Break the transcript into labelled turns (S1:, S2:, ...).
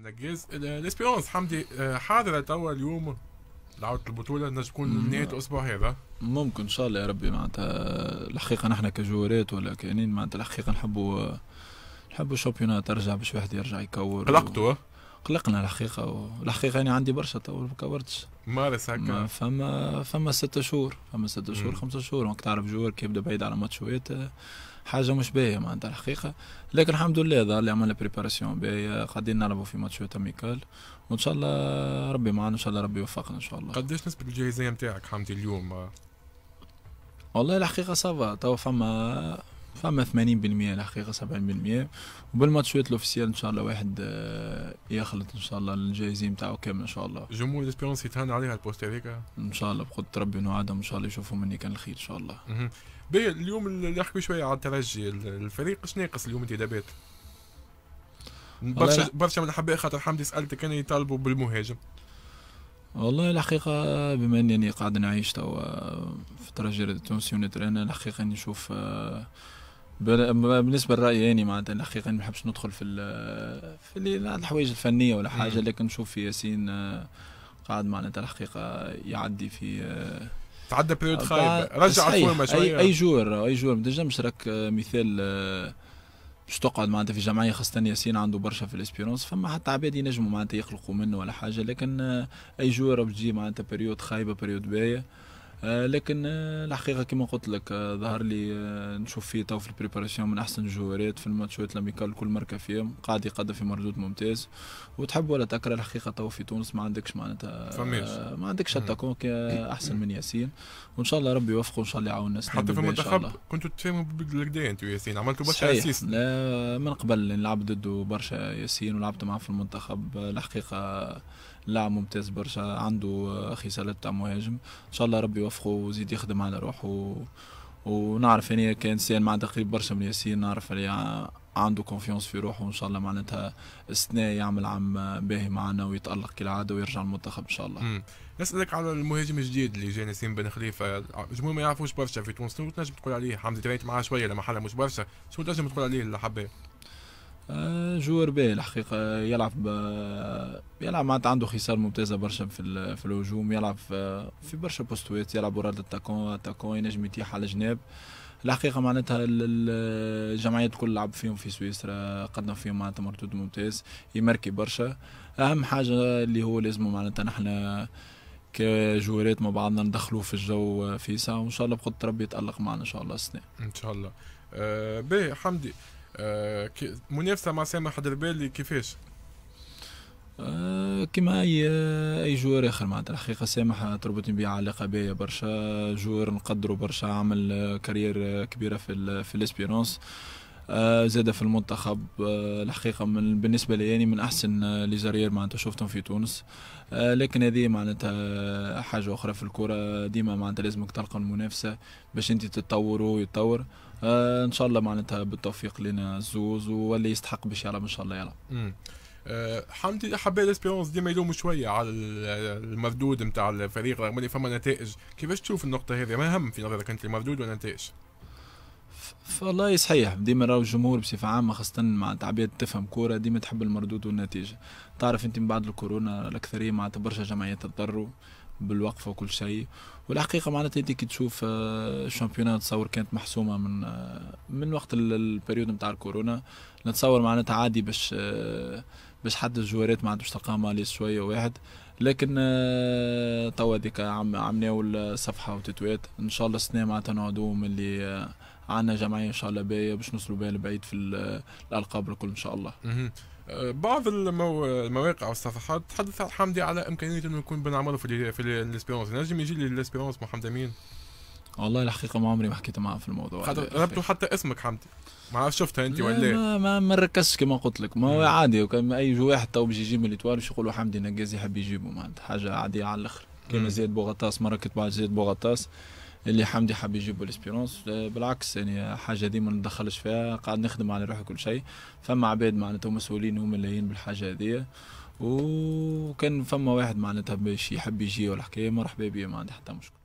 S1: من الجزء الاسبيرونس حمدي آه، حاضره توا اليوم لعوده البطوله نجم تكون نهايه الاسبوع هذا
S2: ممكن ان شاء الله يا ربي معناتها الحقيقه نحن كجوريت ولا كاينين معناتها الحقيقه نحبوا نحبوا الشامبيونات ترجع باش واحد يرجع يكور قلقتوا و... قلقنا الحقيقه والحقيقه انا عندي برشا تو ما كبرتش مارس هكا فما فما ستة شهور فما ستة شهور خمسة شهور وقت تعرف جوار كي يبدا بعيد على ماتشوات حاجه مش باهيه معناتها الحقيقه لكن الحمد لله ظهر لي عملنا بريباراسيون باهيه قاعدين نلعبوا في ماتشات اميكال وان شاء الله ربي معنا ان شاء الله ربي يوفقنا ان شاء الله
S1: قداش نسبه الجاهزيه نتاعك حمدي اليوم والله الحقيقه صافا تو فما
S2: فما 80% الحقيقه 70% شوية الاوفيسيال ان شاء الله واحد آه، يخلط إيه ان شاء الله الجايزين نتاعو كامل ان شاء الله
S1: جمهور الاسبيرونس يتهان
S2: عليها البوست هذاك ان شاء الله بقدره ربي ونوعدهم ان شاء الله يشوفوا مني كان الخير ان شاء الله
S1: بين اليوم نحكي شويه على الترجي الفريق اش ناقص اليوم انتدابات برشا برشا من الاحباء خاطر حمدي سالتك كان يطالبوا بالمهاجم
S2: والله الحقيقة بما انني قاعد نعيش توا في الترجي التونسي ونترينا الحقيقة نشوف آه، بالنسبه لرايي يعني معناتها الحقيقه ما نحبش ندخل في في الحوايج الفنيه ولا حاجه لكن نشوف في ياسين آه، قاعد معناتها الحقيقه يعدي في آه، تعدى بيريود خايب رجع الفورمه شويه اي جور اي جور ما تنجمش راك آه، مثال باش تقعد معناتها في جمعيه خاصه ياسين عنده برشا في الاسبيرونس فما حتى عباد ينجموا معناتها يخلقوا منه ولا حاجه لكن اي جور بتجي معناتها بيريود خايبه بيريود باهيه آه، لكن آه، الحقيقه كما قلت لك آه، ظهر لي نشوف فيه تو في البريباراسيون من احسن الجوارات في الماتشات لاميكال كل مركه فيهم قاعد يقدم في مردود ممتاز وتحب ولا تكره الحقيقه تو في تونس ما عندكش معناتها ما عندكش اتاكون احسن من ياسين وان شاء الله ربي يوفقه وان شاء الله يعاون الناس حتى في المنتخب
S1: كنتوا تفهموا بالكدا انت وياسين عملتوا برشا اسيست
S2: لا من قبل نلعب ضده برشا ياسين ولعبت معاه في المنتخب الحقيقه لاعب ممتاز برشا عنده خصالات تاع مهاجم ان شاء الله ربي يوفقه ويزيد يخدم على روحه و... ونعرف اني كانسان معناتها قريب برشا من ياسين نعرف اللي عنده كونفيونس في روحه وان شاء الله معناتها السنة يعمل عام باهي معنا ويتالق كالعاده ويرجع المنتخب ان شاء
S1: الله. نسالك على المهاجم الجديد اللي جاي نسيم بن خليفه الجمهور ما يعرفوش برشا في تونس شنو تنجم تقول عليه حمزه تريت معاه شويه لما حلا مش برشا شنو تنجم تقول عليه اللي حبيه؟ آه، جوار باهي الحقيقه يلعب
S2: آه، يلعب معناتها عنده خصال ممتازه برشا في في الهجوم يلعب آه، في, برشا بوستوات يلعب ورا التاكون اتاكون ينجم يتيح على الجناب الحقيقه معناتها الجمعيات الكل لعب فيهم في سويسرا قدم فيهم معناتها مردود ممتاز يمركي برشا اهم حاجه اللي هو لازم معناتها نحن كجوارات مع بعضنا ندخلوه في الجو في ساعه وان شاء الله بقدره ربي يتالق معنا ان شاء الله السنه
S1: ان شاء الله آه باهي حمدي آه، منافسه مع سامح حضربالي كيفاش؟
S2: آه، كما اي اي جوار اخر معناتها الحقيقه سامح تربطني بيه علاقه بيا برشا جوار نقدره برشا عمل آه، كارير كبيره في في الاسبيرونس آه، زاد في المنتخب آه، الحقيقه من بالنسبه لي يعني من احسن آه، لي زارير معناتها شفتهم في تونس لكن هذه معناتها حاجه اخرى في الكره ديما معناتها لازمك تلقى المنافسه باش انت تتطور ويتطور ان شاء الله معناتها بالتوفيق لنا الزوز واللي يستحق باش يلعب ان شاء الله يلعب
S1: حمدي حبيت الاسبيرونس ديما يلوموا شويه على المردود نتاع الفريق رغم اللي فما نتائج كيفاش تشوف النقطه هذه ما هم في نظرك انت المردود ولا النتائج؟ فالله
S2: صحيح ديما راهو الجمهور بصفه عامه خاصه مع تعبئه تفهم كوره ديما تحب المردود والنتيجه تعرف انت من بعد الكورونا الاكثريه مع برشا جمعيات تضروا بالوقفه وكل شيء والحقيقه معناتها انت كي تشوف آه، الشامبيونات تصور كانت محسومه من آه، من وقت البريود نتاع الكورونا نتصور معناتها عادي باش آه، باش حد الجوارات ما عندوش تقامه شويه واحد لكن آه، توا هذيك عم عملناو صفحه وتتويت ان شاء الله السنه معناتها نقعدوا من اللي آه، عندنا جمعيه ان شاء الله باهيه باش نوصلوا بها لبعيد في آه، الالقاب الكل ان شاء الله.
S1: بعض المو... المواقع والصفحات تحدث حمدي على امكانيه انه يكون بن عمر في الاسبيرونس نجم يجي لي الاسبيرونس محمد امين
S2: والله الحقيقه ما عمري ما حكيت معها في الموضوع ربطوا
S1: حتى اسمك حمدي ما عرفت شفتها انت ولا ايه؟ ما
S2: ما, ما ركزتش كما قلت لك ما هو عادي وكان اي واحد تو باش يجيب الاتوار باش يقولوا حمدي نجازي يحب يجيبه معناتها حاجه عاديه على الاخر كيما زيد بوغطاس مره كنت بعد زيد بوغطاس اللي حمدي حب يجيبوا الاسبيرونس آه، بالعكس يعني حاجه دي ما ندخلش فيها قاعد نخدم على روحي كل شيء فما عباد معناتها مسؤولين وملايين بالحاجه هذيا وكان فما واحد معناتها باش يحب يجي والحكايه مرحبا بيا ما عندي حتى مشكل